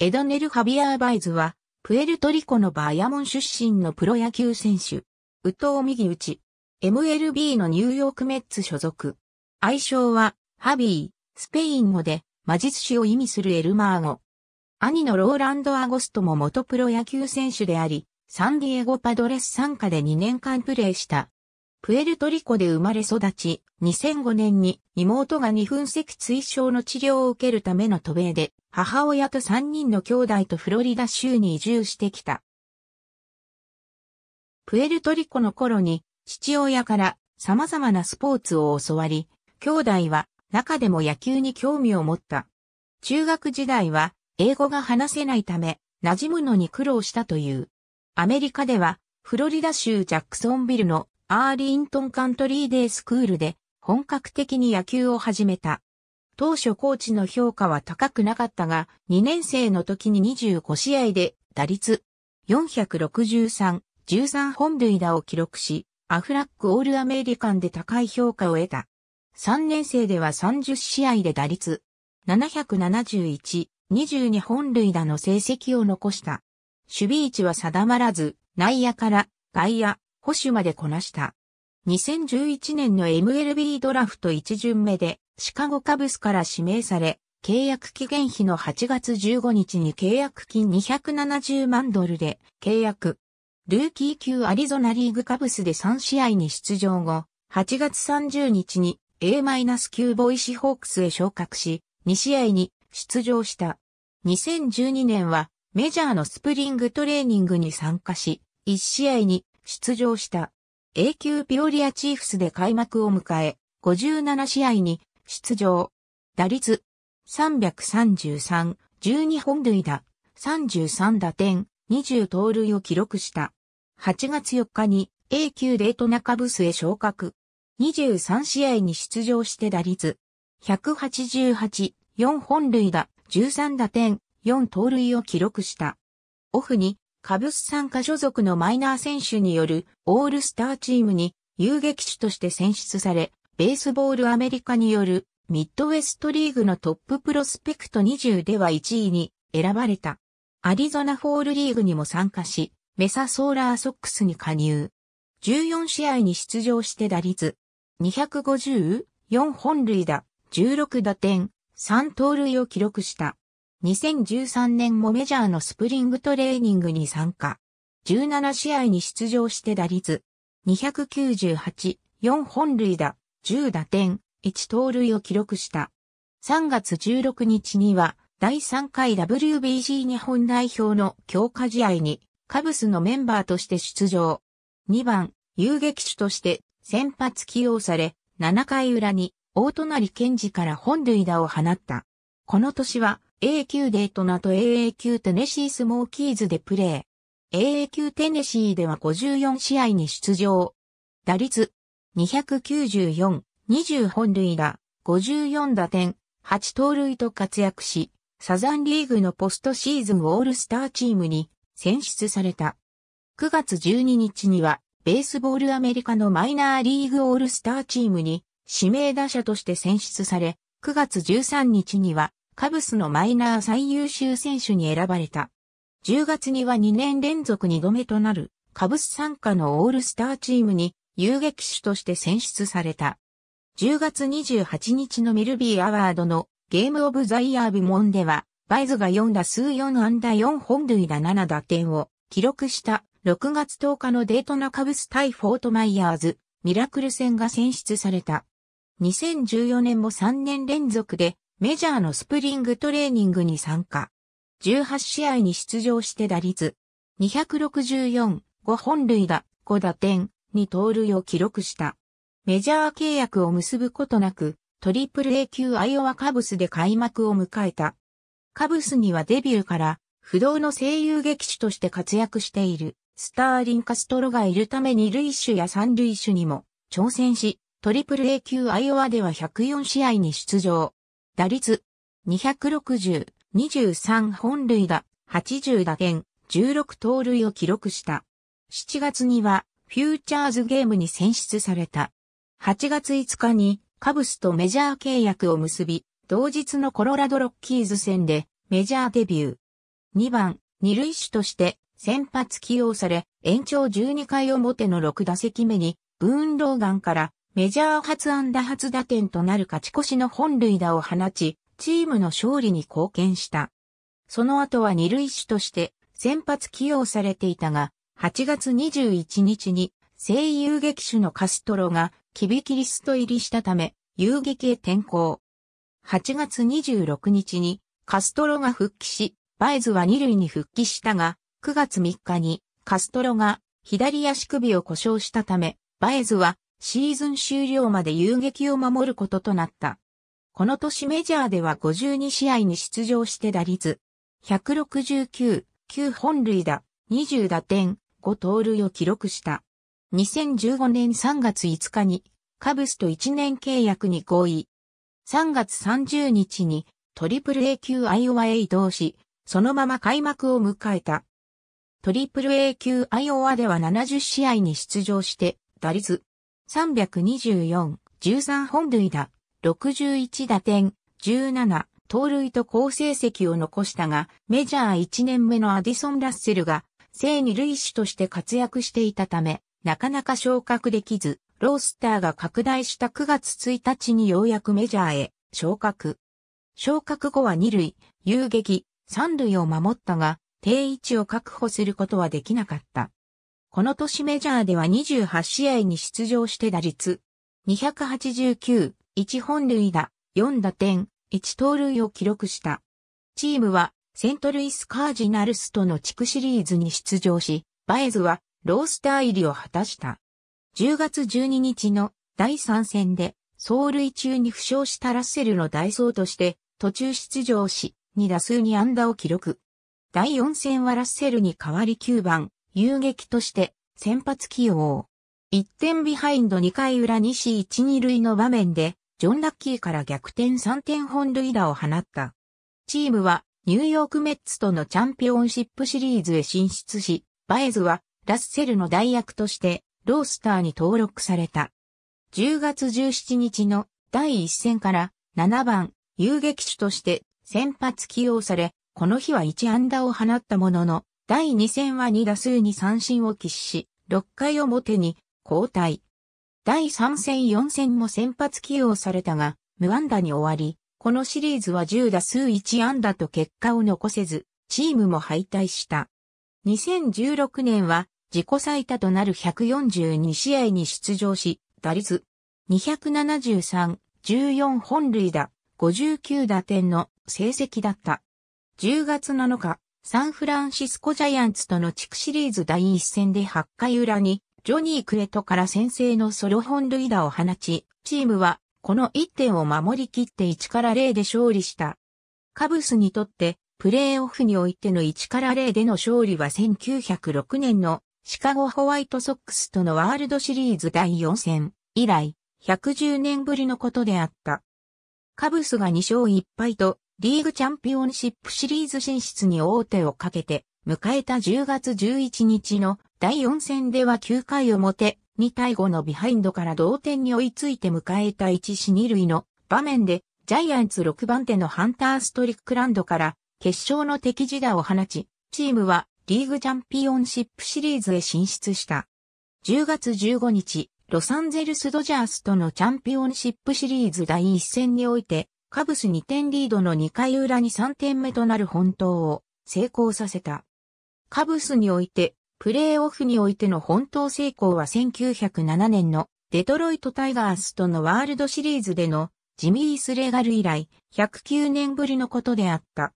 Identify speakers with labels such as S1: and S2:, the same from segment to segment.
S1: エドネル・ハビアー・バイズは、プエルトリコのバヤモン出身のプロ野球選手。右投右打ち。MLB のニューヨークメッツ所属。愛称は、ハビー、スペイン語で、魔術師を意味するエルマー語。兄のローランド・アゴストも元プロ野球選手であり、サンディエゴ・パドレス参加で2年間プレーした。プエルトリコで生まれ育ち、2005年に妹が二分脊椎症の治療を受けるための渡米で、母親と3人の兄弟とフロリダ州に移住してきた。プエルトリコの頃に、父親から様々なスポーツを教わり、兄弟は中でも野球に興味を持った。中学時代は英語が話せないため、馴染むのに苦労したという。アメリカでは、フロリダ州ジャクソンビルのアーリントンカントリーデイスクールで本格的に野球を始めた。当初コーチの評価は高くなかったが、2年生の時に25試合で打率463、13本塁打を記録し、アフラックオールアメリカンで高い評価を得た。3年生では30試合で打率771、22本塁打の成績を残した。守備位置は定まらず、内野から外野、保守までこなした。2011年の MLB ドラフト1巡目でシカゴカブスから指名され、契約期限日の8月15日に契約金270万ドルで契約。ルーキー級アリゾナリーグカブスで3試合に出場後、8月30日に A-9 ボイシホークスへ昇格し、2試合に出場した。2012年はメジャーのスプリングトレーニングに参加し、1試合に出場した。A 級ピオリアチーフスで開幕を迎え、57試合に出場。打率333、12本塁打、33打点、20盗塁を記録した。8月4日に A 級レート中ブスへ昇格。23試合に出場して打率188、4本塁打、13打点、4盗塁を記録した。オフにカブス参加所属のマイナー選手によるオールスターチームに遊撃手として選出され、ベースボールアメリカによるミッドウェストリーグのトッププロスペクト20では1位に選ばれた。アリゾナフォールリーグにも参加し、メサソーラーソックスに加入。14試合に出場して打率。250、4本塁打、16打点、3盗塁を記録した。2013年もメジャーのスプリングトレーニングに参加。17試合に出場して打率298、4本塁打、10打点、1盗塁を記録した。3月16日には第3回 WBC 日本代表の強化試合にカブスのメンバーとして出場。2番、遊撃手として先発起用され、7回裏に大隣健治から本塁打を放った。この年は AAQ デートナと AAQ テネシースモーキーズでプレー。AAQ テネシーでは54試合に出場。打率294、20本塁打、54打点、8盗塁と活躍し、サザンリーグのポストシーズンオールスターチームに選出された。9月12日には、ベースボールアメリカのマイナーリーグオールスターチームに指名打者として選出され、9月13日にはカブスのマイナー最優秀選手に選ばれた。10月には2年連続2度目となるカブス参加のオールスターチームに遊撃手として選出された。10月28日のミルビーアワードのゲームオブザイヤー部門では、バイズが4打数4安打4本塁打7打点を記録した6月10日のデートナカブス対フォートマイヤーズミラクル戦が選出された。2014年も3年連続でメジャーのスプリングトレーニングに参加。18試合に出場して打率264、5本塁打、5打点、2盗塁を記録した。メジャー契約を結ぶことなく、トリプル A 級アイオワカブスで開幕を迎えた。カブスにはデビューから不動の声優劇手として活躍しているスターリン・カストロがいるために塁手や三塁手にも挑戦し、トリプル A 級アイオワでは104試合に出場。打率、260、23本塁打、80打点、16盗塁を記録した。7月には、フューチャーズゲームに選出された。8月5日に、カブスとメジャー契約を結び、同日のコロラドロッキーズ戦で、メジャーデビュー。2番、二塁手として、先発起用され、延長12回表の6打席目に、ブーンローガンからメジャー初安打初打点となる勝ち越しの本塁打を放ち、チームの勝利に貢献した。その後は二塁手として先発起用されていたが、8月21日に西遊撃手のカストロがキビキリスト入りしたため、遊撃へ転向。8月26日にカストロが復帰し、バイズは二塁に復帰したが、9月3日にカストロが左足首を故障したため、バイズはシーズン終了まで遊撃を守ることとなった。この年メジャーでは52試合に出場して打率、169、9本塁打、20打点、5盗塁を記録した。2015年3月5日に、カブスと1年契約に合意。3月30日に、トリプル A 級アイオワへ移動し、そのまま開幕を迎えた。トリプル A 級アイオワでは70試合に出場して、打率324、13本塁打、61打点、17、盗塁と好成績を残したが、メジャー1年目のアディソン・ラッセルが、正二塁手として活躍していたため、なかなか昇格できず、ロースターが拡大した9月1日にようやくメジャーへ昇格。昇格後は二塁、遊撃、三塁を守ったが、定位置を確保することはできなかった。この年メジャーでは28試合に出場して打率289、1本塁打、4打点、1盗塁を記録した。チームはセントルイスカージナルスとの地区シリーズに出場し、バエズはロースター入りを果たした。10月12日の第3戦で走塁中に負傷したラッセルの代走として途中出場し、2打数2安打を記録。第4戦はラッセルに代わり9番、遊撃として先発起用。1点ビハインド2回裏西1、2塁の場面で、ジョン・ラッキーから逆転3点本塁打を放った。チームはニューヨークメッツとのチャンピオンシップシリーズへ進出し、バエズはラッセルの代役としてロースターに登録された。10月17日の第1戦から7番遊撃手として先発起用され、この日は1安打を放ったものの、第2戦は2打数に三振を喫し、6回表に交代。第3戦4戦も先発起用されたが、無安打に終わり、このシリーズは10打数1安打と結果を残せず、チームも敗退した。2016年は自己最多となる142試合に出場し、打率273、14本塁打、59打点の成績だった。10月7日、サンフランシスコジャイアンツとの地区シリーズ第一戦で8回裏に、ジョニー・クレトから先制のソロ本塁打を放ち、チームはこの1点を守り切って1から0で勝利した。カブスにとってプレーオフにおいての1から0での勝利は1906年のシカゴホワイトソックスとのワールドシリーズ第4戦以来110年ぶりのことであった。カブスが2勝1敗とリーグチャンピオンシップシリーズ進出に王手をかけて、迎えた10月11日の第4戦では9回表、2対5のビハインドから同点に追いついて迎えた1死2塁の場面で、ジャイアンツ6番手のハンター・ストリックランドから決勝の敵地打を放ち、チームはリーグチャンピオンシップシリーズへ進出した。10月15日、ロサンゼルス・ドジャースとのチャンピオンシップシリーズ第1戦において、カブス2点リードの2回裏に3点目となる本当を成功させた。カブスにおいて、プレーオフにおいての本当成功は1907年のデトロイトタイガースとのワールドシリーズでのジミー・スレガル以来109年ぶりのことであった。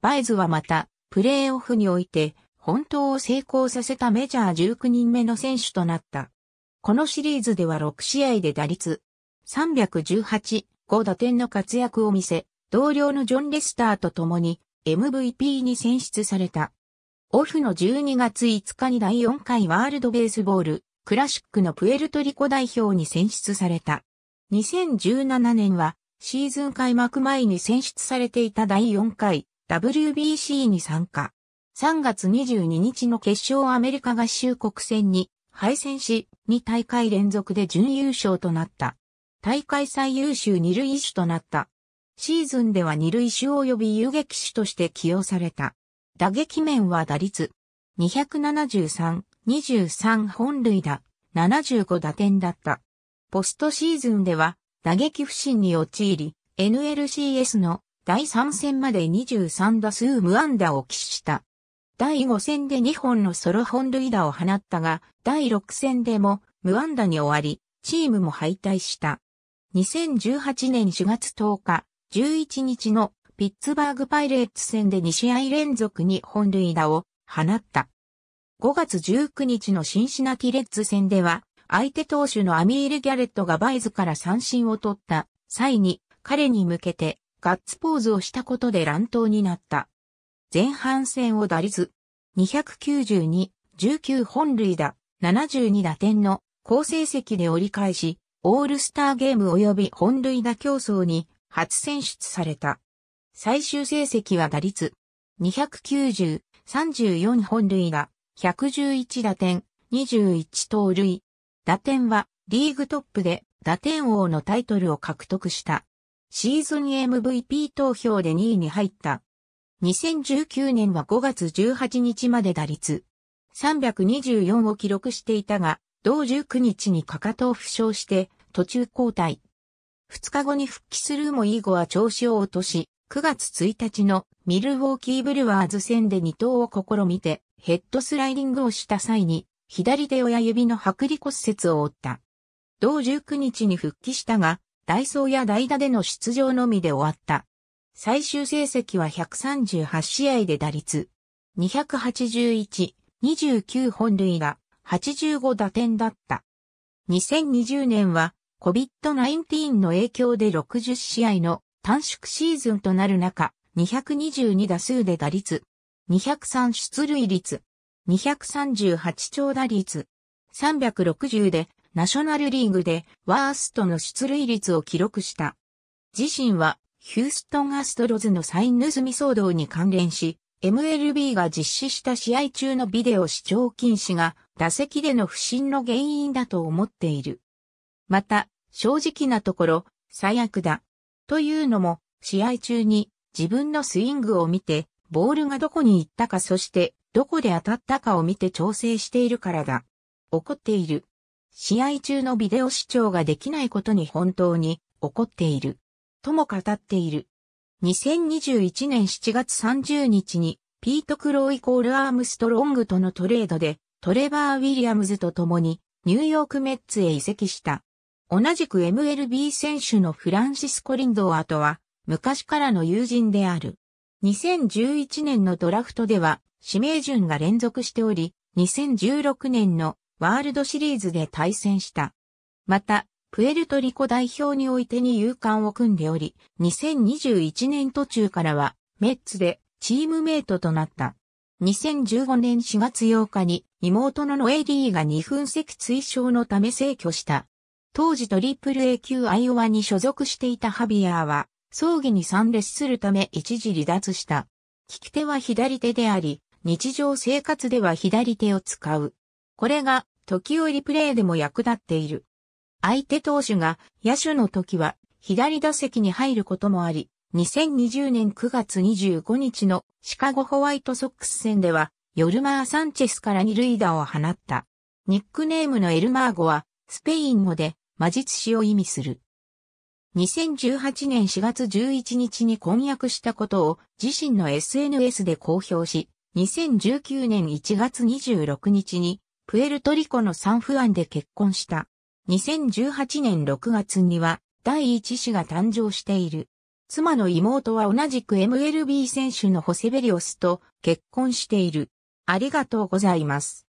S1: バイズはまた、プレーオフにおいて本当を成功させたメジャー19人目の選手となった。このシリーズでは6試合で打率318、5打点の活躍を見せ、同僚のジョン・レスターと共に MVP に選出された。オフの12月5日に第4回ワールドベースボールクラシックのプエルトリコ代表に選出された。2017年はシーズン開幕前に選出されていた第4回 WBC に参加。3月22日の決勝アメリカ合衆国戦に敗戦し、2大会連続で準優勝となった。大会最優秀二塁手となった。シーズンでは二塁手及び遊撃手として起用された。打撃面は打率273、23本塁打、75打点だった。ポストシーズンでは打撃不振に陥り、NLCS の第3戦まで23打数無安打を喫した。第5戦で2本のソロ本塁打を放ったが、第6戦でも無安打に終わり、チームも敗退した。2018年4月10日、11日のピッツバーグパイレーツ戦で2試合連続に本塁打を放った。5月19日のシンシナティレッツ戦では、相手投手のアミール・ギャレットがバイズから三振を取った際に彼に向けてガッツポーズをしたことで乱闘になった。前半戦を打率292、19本塁打、72打点の好成績で折り返し、オールスターゲーム及び本塁打競争に初選出された。最終成績は打率290、34本塁打、111打点、21盗塁。打点はリーグトップで打点王のタイトルを獲得した。シーズン MVP 投票で2位に入った。2019年は5月18日まで打率324を記録していたが、同19日にかかとを負傷して途中交代。2日後に復帰するもイーゴは調子を落とし、9月1日のミルウォーキーブルワーズ戦で2投を試みてヘッドスライディングをした際に左手親指の剥離骨折を負った。同19日に復帰したが、ダイソーや代打での出場のみで終わった。最終成績は138試合で打率281、29本塁打、85打点だった。2020年は COVID-19 の影響で60試合の短縮シーズンとなる中、222打数で打率、203出塁率、238長打率、360でナショナルリーグでワーストの出塁率を記録した。自身はヒューストンアストロズのサイン盗み騒動に関連し、MLB が実施した試合中のビデオ視聴禁止が打席での不審の原因だと思っている。また、正直なところ、最悪だ。というのも、試合中に自分のスイングを見て、ボールがどこに行ったかそしてどこで当たったかを見て調整しているからだ。怒っている。試合中のビデオ視聴ができないことに本当に怒っている。とも語っている。2021年7月30日にピート・クローイコール・アームストロングとのトレードでトレバー・ウィリアムズと共にニューヨーク・メッツへ移籍した。同じく MLB 選手のフランシスコ・リンドーアとは、昔からの友人である。2011年のドラフトでは、指名順が連続しており、2016年のワールドシリーズで対戦した。また、プエルトリコ代表においてに勇敢を組んでおり、2021年途中からは、メッツでチームメイトとなった。2015年4月8日に妹のノエリーが二分席追症のため逝去した。当時トリプル A 級アイオワに所属していたハビアーは、葬儀に参列するため一時離脱した。利き手は左手であり、日常生活では左手を使う。これが、時折プレーでも役立っている。相手投手が野手の時は左打席に入ることもあり、2020年9月25日のシカゴホワイトソックス戦では、ヨルマー・サンチェスから二塁打を放った。ニックネームのエルマーゴは、スペイン語で魔術師を意味する。2018年4月11日に婚約したことを自身の SNS で公表し、2019年1月26日にプエルトリコのサンフアンで結婚した。2018年6月には第一子が誕生している。妻の妹は同じく MLB 選手のホセベリオスと結婚している。ありがとうございます。